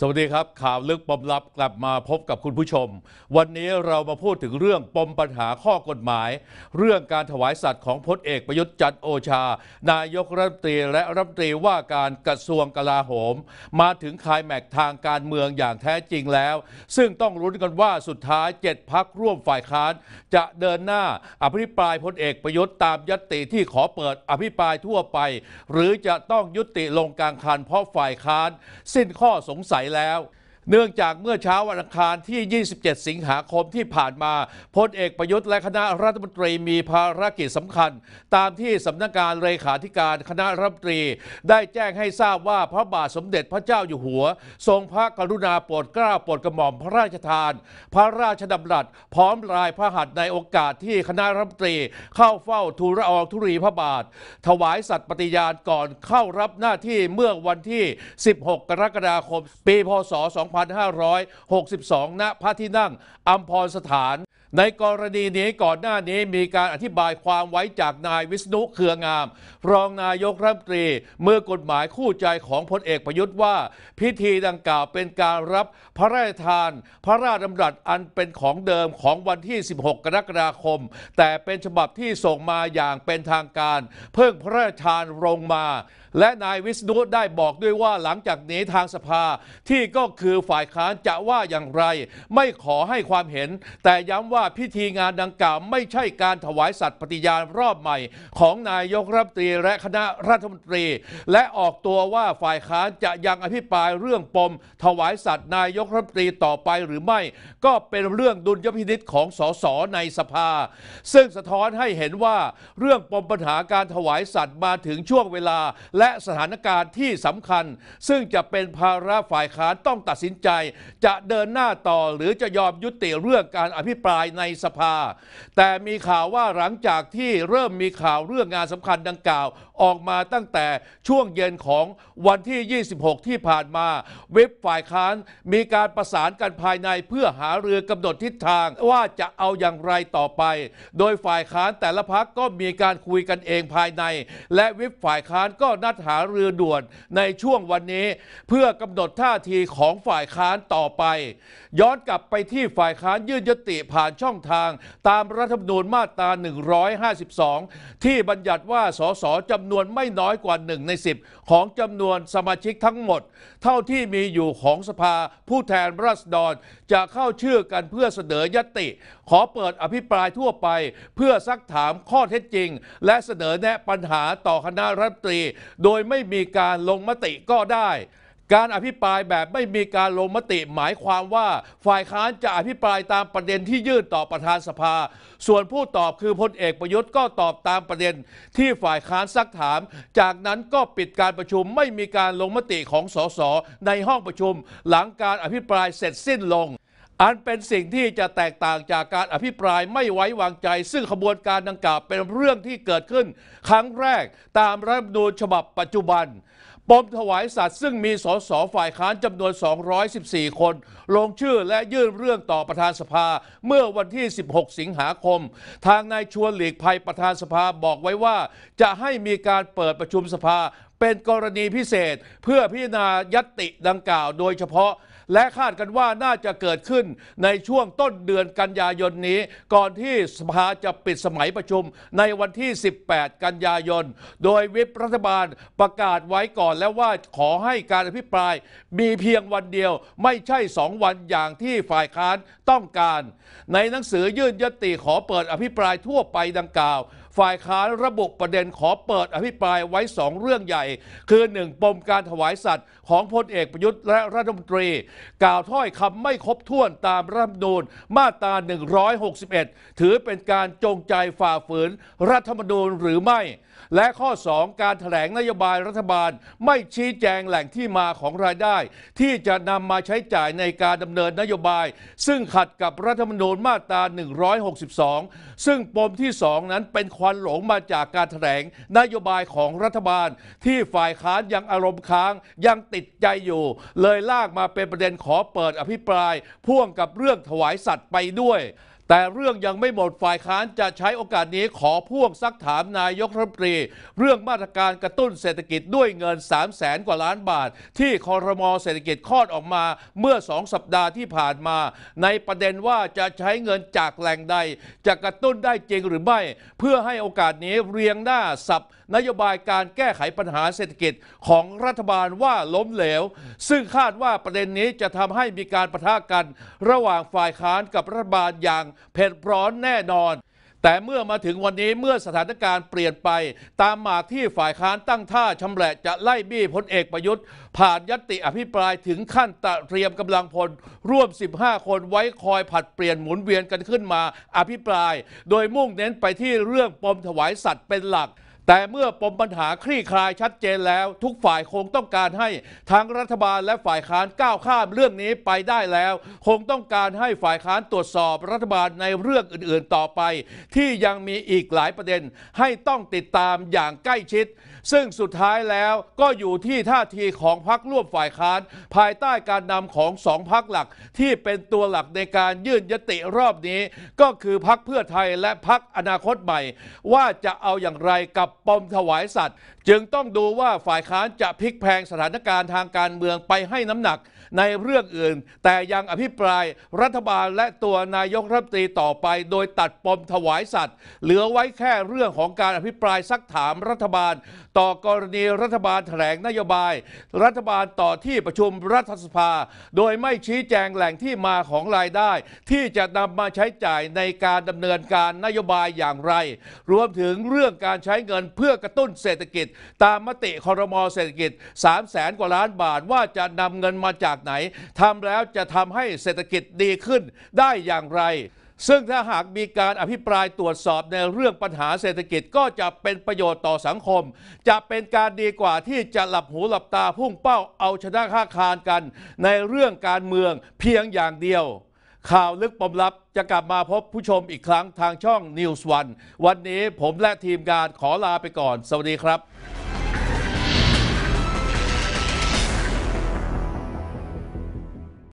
สวัสดีครับข่าวลึกปมลับกลับมาพบกับคุณผู้ชม วันนี้เรามาพูดถึงเรื่องปมปัญหาข้อกฎหมาย เรื่องการถวายสัตว์ของพลเอกประยุทธ์จันโอชา นายกรัฐมนตรีและรัฐมนตรีว่าการกระทรวงกลาโหม มาถึงคายแม็กทางการเมืองอย่างแท้จริงแล้ว ซึ่งต้องรุ้นกันว่าสุดท้ายเจ็ดพักร่วมฝ่ายค้าน จะเดินหน้าอภิปรายพลเอกประยุทธ์ตามยติที่ขอเปิดอภิปรายทั่วไป หรือจะต้องยุติลงกลางคันเพราะฝ่ายค้าน สิ้นข้อสงสัยแล้วเนื่องจากเมื่อเช้าวันอังคารที่ 27 สิงหาคมที่ผ่านมา พลเอกประยุทธ์และคณะรัฐมนตรีมีภารกิจสำคัญ ตามที่สำนักงานเลขาธิการคณะรัฐมนตรี ได้แจ้งให้ทราบว่าพระบาทสมเด็จพระเจ้าอยู่หัว ทรงพระกรุณาโปรดเกล้าโปรดกระหม่อมพระราชทาน พระราชดำรัส พร้อมลายพระหัตถ์ในโอกาสที่คณะรัฐมนตรี เข้าเฝ้าทูลละอองธุรีพระบาท ถวายสัตย์ปฏิญาณก่อนเข้ารับหน้าที่เมื่อวันที่ 16 กรกฎาคม ปี พศ2 5 2562 ณพระที่นั่งอัมพรสถานในกรณีนี้ก่อนหน้านี้มีการอธิบายความไว้จากนายวิษณุเครืองามรองนายกรัฐมนตรีเมื่อกฎหมายคู่ใจของพลเอกประยุทธ์ว่า พิธีดังกล่าวเป็นการรับพระราชทาน พระราชดำรัสอันเป็นของเดิมของวันที่ 16 กรกฎาคม แต่เป็นฉบับที่ส่งมาอย่างเป็นทางการ เพิ่งพระราชทานลงมา และนายวิษณุได้บอกด้วยว่าหลังจากนี้ทางสภา ที่ก็คือฝ่ายค้านจะว่าอย่างไร ไม่ขอให้ความเห็น แต่ย้ำว่าพิธีงานดังกล่าวไม่ใช่การถวายสัตย์ปฏิญาณรอบใหม่ของนายกรัฐมนตรีและคณะรัฐมนตรี และออกตัวว่าฝ่ายค้านจะยังอภิปรายเรื่องปม ถวายสัตย์นายกรัฐมนตรีต่อไปหรือไม่ ก็เป็นเรื่องดุลยพินิษของสสในสภา ซึ่งสะท้อนให้เห็นว่าเรื่องปมปัญหาการถวายสัตย์มาถึงช่วงเวลา และสถานการณ์ที่สำคัญ ซึ่งจะเป็นภาระฝ่ายค้านต้องตัดสินใจ จะเดินหน้าต่อหรือจะยอมยุติเรื่องการอภิปรายายในสภา แต่มีข่าวว่าหลังจากที่เริ่มมีข่าวเรื่องงานสำคัญดังกล่าวออกมาตั้งแต่ช่วงเย็นของวันที่ 26 ที่ผ่านมา เว็บฝ่ายค้านมีการประสานกันภายในเพื่อหาเรือกำหนดทิศทางว่าจะเอาอย่างไรต่อไป โดยฝ่ายค้านแต่ละพักก็มีการคุยกันเองภายใน และวิปฝ่ายค้านก็นัดหาเรือด่วนในช่วงวันนี้ เพื่อกำหนดท่าทีของฝ่ายค้านต่อไป ย้อนกลับไปที่ฝ่ายค้านยื่นยติผ่านช่องทางตามรัฐธรรมนูญมาตรา152 ที่บัญญัติว่าสสจำนวนไม่น้อยกว่า 1 ใน 10 ของจำนวนสมาชิกทั้งหมด เท่าที่มีอยู่ของสภาผู้แทนราษฎรจะเข้าชื่อกันเพื่อเสนอยติ ขอเปิดอภิปรายทั่วไปเพื่อซักถามข้อเท็จจริง และเสนอแนะปัญหาต่อคณะรัฐมนตรี โดยไม่มีการลงมติก็ได้การอภิปรายแบบไม่มีการลงมติหมายความว่าฝ่ายค้านจะอภิปรายตามประเด็นที่ยื่นต่อประธานสภา ส่วนผู้ตอบคือพลเอกประยุทธ์ก็ตอบตามประเด็น ที่ฝ่ายค้านซักถาม จากนั้นก็ปิดการประชุมไม่มีการลงมติของสสในห้องประชุม หลังการอภิปรายเสร็จสิ้นลง อันเป็นสิ่งที่จะแตกต่างจากการอภิปรายไม่ไว้วางใจ ซึ่งขบวนการดังกล่าวเป็นเรื่องที่เกิดขึ้นครั้งแรกตามรัฐธรรมนูญฉบับปัจจุบันปมถวายสัตว์ซึ่งมีสสฝ่ายค้านจำนวน 214 คน ลงชื่อและยื่นเรื่องต่อประธานสภาเมื่อวันที่ 16 สิงหาคม ทางนายชวนหลีกภัยประธานสภาบอกไว้ว่า จะให้มีการเปิดประชุมสภา เป็นกรณีพิเศษเพื่อพิจารณายัตติดังกล่าวโดยเฉพาะและคาดกันว่าน่าจะเกิดขึ้นในช่วงต้นเดือนกันยายนนี้ ก่อนที่สภาจะปิดสมัยประชุมในวันที่ 18 กันยายนโดยวิปรัฐบาลประกาศไว้ก่อนแล้วว่าขอให้การอภิปราย มีเพียงวันเดียวไม่ใช่ 2 วันอย่างที่ฝ่ายค้านต้องการ ในหนังสือยื่นยติขอเปิดอภิปรายทั่วไปดังกล่าวฝ่ายค้านระบุประเด็นขอเปิดอภิปรายไว้ 2 เรื่องใหญ่ คือ 1 ปมการถวายสัตว์ของพลเอกประยุทธ์และรัฐมนตรีกล่าวถ้อยคำไม่ครบถ้วนตามรัฐมนูญมาตรา161 ถือเป็นการจงใจฝ่าฝืนรัฐธรรมนูญหรือไม่ และข้อ 2 การถแถลงนโยบายรัฐบาลไม่ชี้แจงแหล่งที่มาของรายได้ ที่จะนำมาใช้จ่ายในการดำเนินนโยบาย ซึ่งขัดกับรัฐธรรมนูญมาตรา162 ซึ่งปมที่ 2 นั้นเป็นความวันหลงมาจากการแถลงนโยบายของรัฐบาล ที่ฝ่ายค้านยังอารมณ์ค้างยังติดใจอยู่ เลยลากมาเป็นประเด็นขอเปิดอภิปรายพ่วงกับเรื่องถวายสัตว์ไปด้วยแต่เรื่องยังไม่หมดฝ่ายค้านจะใช้โอกาสนี้ขอพ่วงซักถามนายกรัฐมนตรี เรื่องมาตรการกระตุ้นเศรษฐกิจด้วยเงิน 3 0 0แสนกว่าล้านบาท ที่คอรมอเศรษฐกิจคลอดออกมาเมื่อ 2 สัปดาห์ที่ผ่านมา ในประเด็นว่าจะใช้เงินจากแหล่งใด จะกระตุ้นได้จริงหรือไม่ เพื่อให้โอกาสนี้เรียงหน้าสับนโยบายการแก้ไขปัญหาเศรษฐกิจของรัฐบาลว่าล้มเหลว ซึ่งคาดว่าประเด็นนี้จะทำให้มีการประทะกัน ระหว่างฝ่ายค้านกับรัฐบาลอย่างเผ็ดร้อนแน่นอน แต่เมื่อมาถึงวันนี้เมื่อสถานการณ์เปลี่ยนไป ตามหมากที่ฝ่ายค้านตั้งท่าชำแหละ จะไล่บี้พลเอกประยุทธ์ผ่านยติอภิปรายถึงขั้นตะเตรียมกำลังพลร่วม 15 คนไว้คอยผัดเปลี่ยนหมุนเวียนกันขึ้นมา อภิปราย โดยมุ่งเน้นไปที่เรื่องปมถวายสัตว์เป็นหลักแต่เมื่อปมปัญหาคลี่คลายชัดเจนแล้ว ทุกฝ่ายคงต้องการให้ทั้งรัฐบาลและฝ่ายค้านก้าวข้ามเรื่องนี้ไปได้แล้วคงต้องการให้ฝ่ายค้านตรวจสอบรัฐบาลในเรื่องอื่นๆต่อไป ที่ยังมีอีกหลายประเด็นให้ต้องติดตามอย่างใกล้ชิด ซึ่งสุดท้ายแล้วก็อยู่ที่ท่าทีของพรรคร่วมฝ่ายค้านภายใต้การนำของสองพรรคหลัก ที่เป็นตัวหลักในการยื่นยติรอบนี้ ก็คือพรรคเพื่อไทยและพรรคอนาคตใหม่ ว่าจะเอาอย่างไรกับปมถวายสัตว์ จึงต้องดูว่าฝ่ายค้านจะพลิกแพงสถานการณ์ทางการเมืองไปให้น้ำหนักในเรื่องอื่นแต่ยังอภิปรายรัฐบาลและตัวนายกรัฐมนตรีต่อไป โดยตัดปมถวายสัตว์ เหลือไว้แค่เรื่องของการอภิปราย ซักถามรัฐบาล ต่อกรณีรัฐบาลแถลงนโยบาย รัฐบาลต่อที่ประชุมรัฐสภา โดยไม่ชี้แจงแหล่งที่มาของรายได้ ที่จะนำมาใช้จ่ายในการดำเนินการนโยบายอย่างไร รวมถึงเรื่องการใช้เงินเพื่อกระตุ้นเศรษฐกิจ ตามมติคอรมอเศรษฐกิจ3 0 0แสนกว่าล้านบาทว่าจะนำเงินมาจากดไหนทำแล้วจะทำให้เศรษฐกิจดีขึ้นได้อย่างไร ซึ่งถ้าหากมีการอภิปรายตรวจสอบในเรื่องปัญหาเศรษฐกิจก็จะเป็นประโยชน์ต่อสังคม จะเป็นการดีกว่าที่จะหลับหูหลับตาพุ่งเป้าเอาชนะข้าคานกัน ในเรื่องการเมืองเพียงอย่างเดียว ข่าวลึกปมลับจะกลับมาพบผู้ชมอีกครั้งทางช่อง News One วันนี้ผมและทีมงานขอลาไปก่อน สวัสดีครับ